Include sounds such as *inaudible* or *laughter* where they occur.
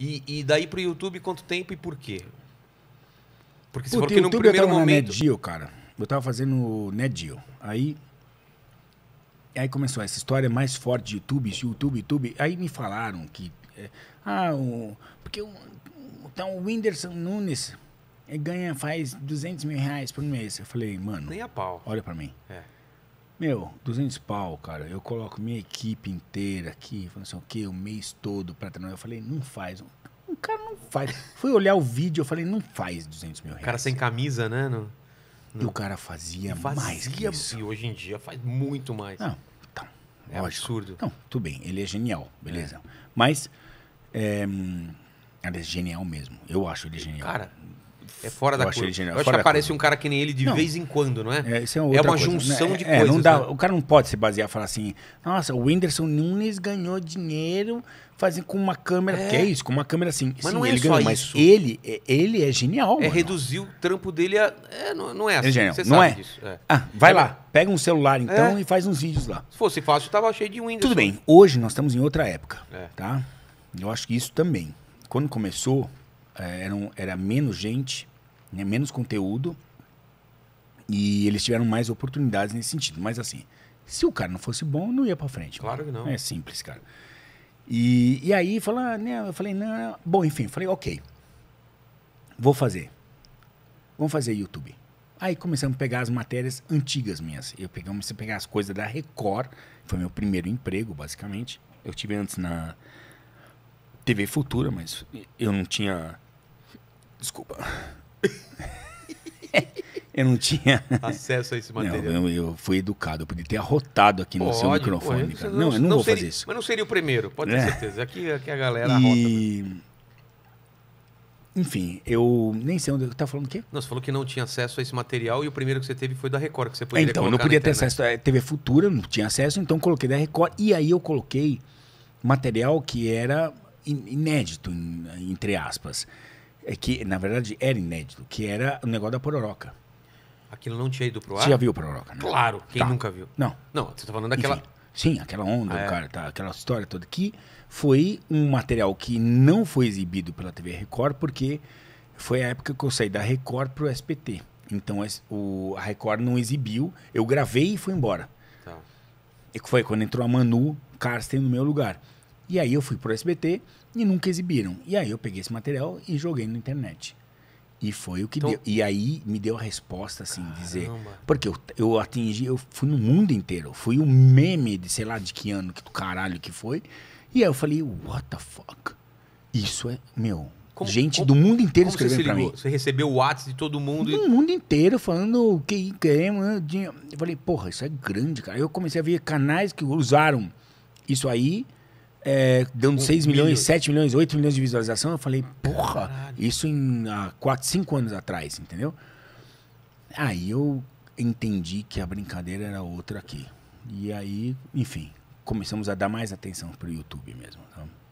E, e daí pro YouTube quanto tempo e por quê? Porque você falou que no primeiro eu tava momento. NetGeo, cara. Eu tava fazendo NetGeo. Aí. Aí começou essa história mais forte de YouTube, YouTube, YouTube. Aí me falaram que. É, ah, o, porque o, então, o Whindersson Nunes é, ganha, faz 200 mil reais por mês. Eu falei, mano. Nem a pau. Olha pra mim. É. Meu, 200 pau, cara. Eu coloco minha equipe inteira aqui, falando assim, o okay, quê? O mês todo pra treinar. Eu falei, não faz. O cara não faz. Fui olhar o vídeo, eu falei, não faz 200 mil reais. O cara sem camisa, né? No, no... E o cara fazia, fazia mais que isso. E hoje em dia faz muito mais. Não, então. É lógico. absurdo. Não, tudo bem. Ele é genial, é. beleza. É. Mas. É, ele é genial mesmo. Eu acho ele genial. Cara, é fora da coisa Eu acho que aparece um cara que nem ele de não. vez em quando, não é? É, isso é, é outra é uma coisa. Né? junção é, de é, é coisas. Não dá, né? O cara não pode se basear e falar assim, nossa, o Whindersson Nunes ganhou dinheiro fazendo com uma câmera. É. Que é isso, com uma câmera assim. Mas Sim, não é ele só ganhou, isso. Mas ele, é, ele é genial. É mano. reduzir o trampo dele a. É, não, não é assim. É genial. não é. Disso. é. Ah, vai é. lá. Pega um celular então e faz uns vídeos lá. Se fosse fácil, tava cheio de Windows. Tudo né? bem. Hoje nós estamos em outra época. Tá? Eu acho que isso também. Quando começou, é, eram, era menos gente, né, menos conteúdo, e eles tiveram mais oportunidades nesse sentido. Mas assim, se o cara não fosse bom, não ia para frente. Claro que não. É simples, cara. E, e aí fala, né, eu falei, não, bom, enfim, falei, ok, vou fazer. Vamos fazer YouTube. Aí começamos a pegar as matérias antigas minhas. Eu peguei, comecei a pegar as coisas da Record, foi meu primeiro emprego, basicamente. Eu tive antes na, TV Futura, mas eu não tinha. Desculpa. *laughs* eu não tinha. Acesso a esse material. Não, eu, eu fui educado, eu podia ter arrotado aqui Pode, no seu microfone. não, não, eu não, não vou seria, fazer isso. Mas não seria o primeiro, pode ter é. certeza. Aqui, aqui a galera e... Né? Enfim, eu nem sei onde eu tá estava falando o quê? Não, você falou que não tinha acesso a esse material e o primeiro que você teve foi da Record, que você poderia é, Então, eu não podia ter acesso à TV Futura, não tinha acesso, então coloquei da Record. E aí eu coloquei material que era inédito, entre aspas. É que, na verdade, era inédito, que era o negócio da pororoca. Aquilo não tinha ido pro ar? Você já viu pororoca, né? Claro, quem tá. nunca viu. Não. Não, você tá falando daquela... Enfim, sim, aquela onda, ah, é. cara, tá, aquela história toda, que foi um material que não foi exibido pela TV Record, porque foi a época que eu saí da Record pro SPT. Então o, a Record não exibiu, eu gravei e fui embora. Tá. E foi quando entrou a Manu Carsten no meu lugar. E aí eu fui pro SBT e nunca exibiram. E aí eu peguei esse material e joguei na internet. E foi o que então, deu. E aí me deu a resposta, assim, caramba. dizer. Porque eu, eu atingi, eu fui no mundo inteiro. Fui um meme de sei lá de que ano, que do caralho que foi. E aí eu falei, what the fuck? Isso é, meu. Como, gente como, do mundo inteiro escrevendo pra mim. Você recebeu o WhatsApp de todo mundo? Do e... mundo inteiro falando o que queremos. É, eu falei, porra, isso é grande, cara. Eu comecei a ver canais que usaram isso aí é, dando 6 milhões, milhões, 7 milhões, 8 milhões de visualização. Eu falei, porra, Caralho. isso em há 4, 5 anos atrás, entendeu? Aí eu entendi que a brincadeira era outra aqui. E aí, enfim, começamos a dar mais atenção pro YouTube mesmo. Então.